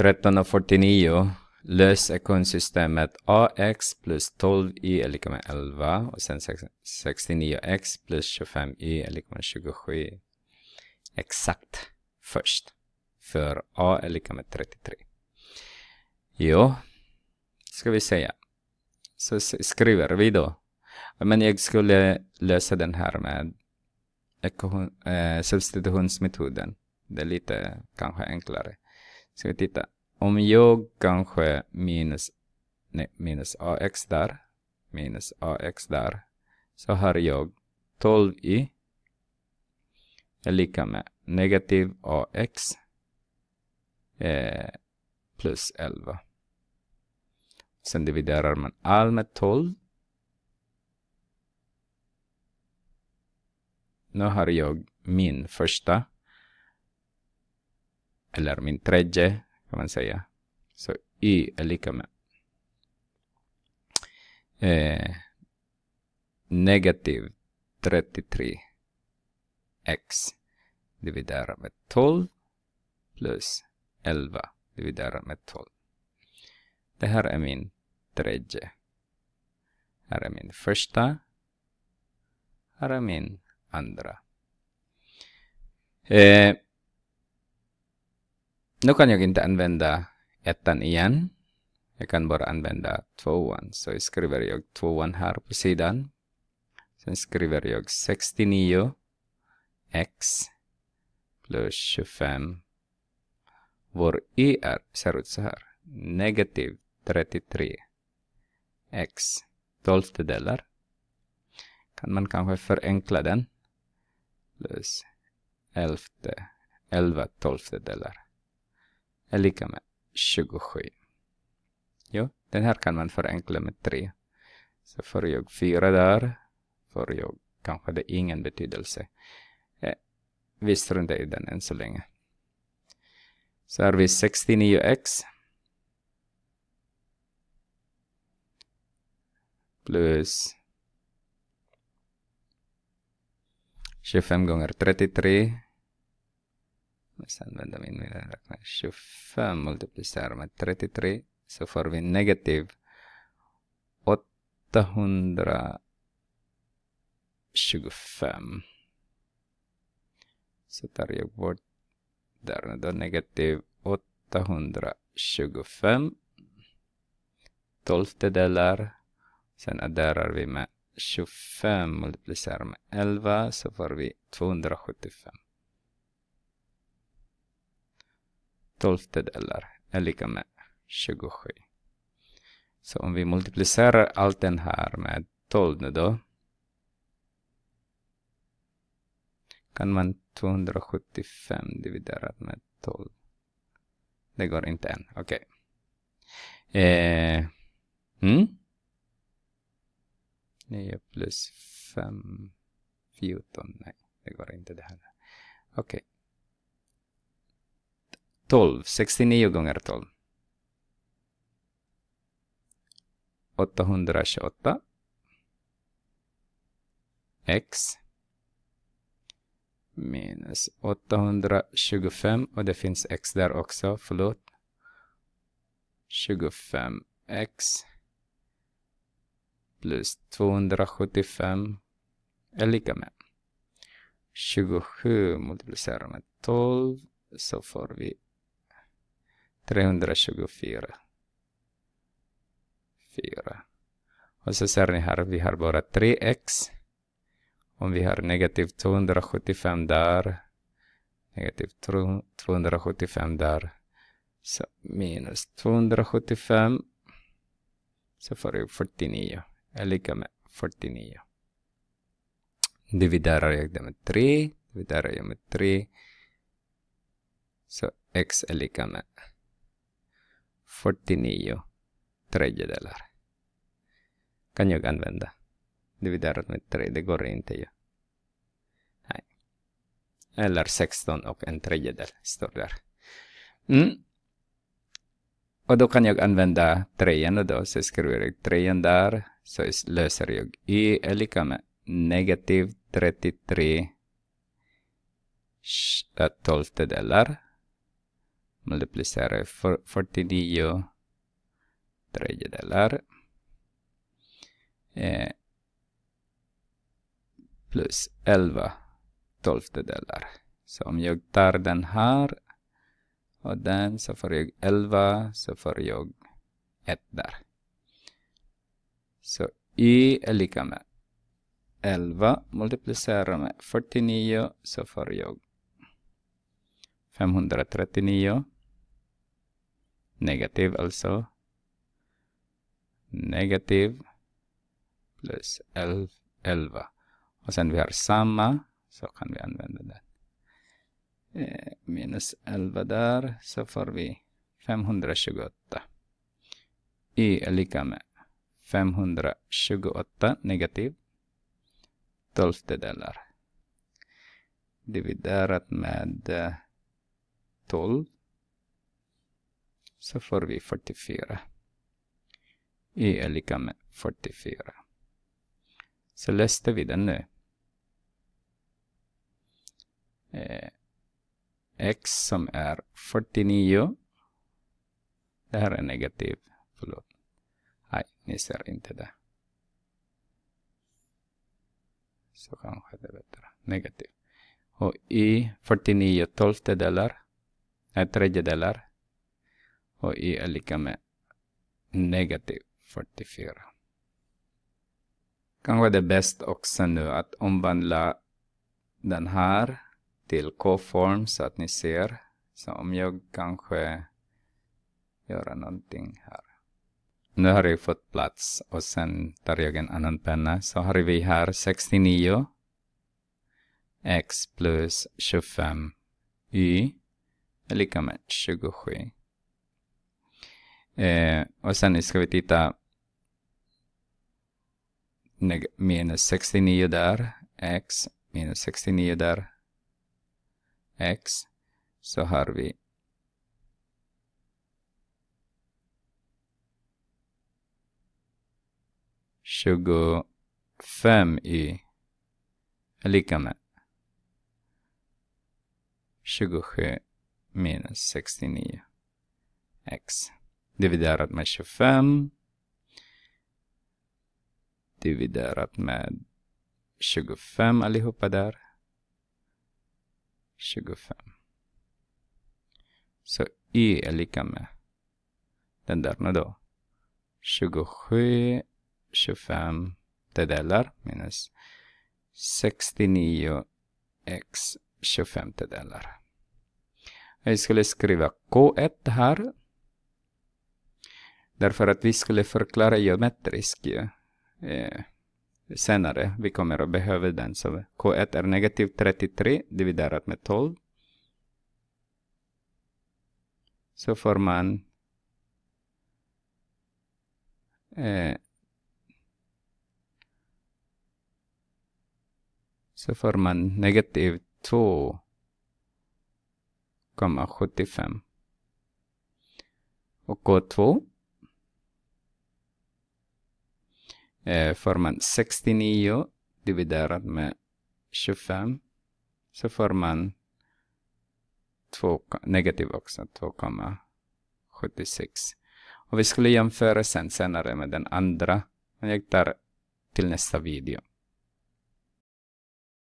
13.49 lös ekvationssystemet ax plus 12y är lika med 11 och sen 69x plus 25y är lika med 27. Exakt först. För a är lika med 33. Jo, ska vi säga. Så skriver vi då. Men jag skulle lösa den här med eh, substitutionsmetoden. Det är lite kanske enklare. Ska vi titta. Om jag kanske minus, nej, minus ax där, minus ax där, så har jag 12 y är lika med negativ ax eh, plus 11. Sen dividerar man all med 12. Nu har jag min första eller min tredje kan man säga. Så y är lika med eh, negativ 33x dividerat med 12 plus 11 dividerat med 12. Det här är min tredje. Här är min första. Här är min andra. Eh, nu kan jag inte använda ettan igen. Jag kan bara använda tvåan. Så jag skriver jag tvåan här på sidan. Sen skriver jag 69 x plus 25. Vår y är, ser ut så här. Negativ 33 x. 12 delar. Kan man kanske förenkla den. Plus elfte, elva 12 delar är lika med 27. Jo, den här kan man förenkla med 3. Så får jag 4 där, får jag kanske det ingen betydelse. Eh, vi struntar i den än så länge. Så har vi 69x plus 25 gånger 33 vi ska använda min miniräknare. 25 multiplicerar med 33 så får vi negativ 825. Så tar jag bort där då negativ 825. Tolftedelar. Sen adderar vi med 25 multiplicerar med 11 så får vi 275. 12 delar är lika med 27. Så om vi multiplicerar allt den här med 12 nu då. Kan man 275 dividerat med 12. Det går inte än, okej. Okay. Eh, mm? 9 plus 5, 14, nej det går inte det heller. Okej. Okay. 12, 69 gånger 12. 828 x minus 825 och det finns x där också, förlåt. 25x plus 275 är lika med 27 multiplicerar med 12 så får vi 324. 4. Och så ser ni här, vi har bara 3x. Om vi har negativ 275 där. Negativ 275 där. Så minus 275. Så får jag 49. Är lika med 49. Dividerar jag det med 3. Dividerar jag med 3. Så x är lika med 49 tredjedelar. Kan jag använda. Dividerat med 3, det går inte ju. Nej. Eller 16 och en tredjedel står där. Mm. Och då kan jag använda trean och då så skriver jag trean där. Så löser jag y är lika med negativ 33 tolftedelar Multiplicera 49 tredjedelar plus 11 tolftedelar. Så om jag tar den här och den så får jag 11 så får jag 1 där. Så y är lika med 11 multiplicerar med 49 så får jag 539 negative also alltså. negative plus 11 och sen vi har samma så kan vi använda det eh, minus 11 där så får vi 528 i är lika med 528 negativ 12 delar dividerat med 12 eh, så får vi 44. y är lika med 44. Så löste vi den nu. Eh, x som är 49. Det här är negativ. Förlåt. Nej, ni ser inte det. Så kanske det är bättre. Negativ. Och i 49 tolftedelar, nej tredjedelar, och i är lika med negativ 44. Kanske det är bäst också nu att omvandla den här till k-form så att ni ser. Så om jag kanske gör någonting här. Nu har jag fått plats och sen tar jag en annan penna. Så har vi här 69 x plus 25 y är lika med 27. Eh, och sen ska vi titta minus 69 där, x, minus 69 där, x. Så har vi tjugofem i är lika med 27 minus 69 x dividerat med 25 dividerat med 25 allihopa där. 25. Så y är lika med den där nu då. 27, 25 delar minus 69 x 25 delar. Jag skulle skriva K1 här Därför att vi skulle förklara geometrisk eh, eh, senare. Vi kommer att behöva den. Så K1 är negativ 33 dividerat med 12. Så får man eh, så får man negativ 2,75. Och K2 får man 69 dividerat med 25 så får man 2, negativ också, 2,76. Och vi skulle jämföra sen senare med den andra. Men jag tar till nästa video.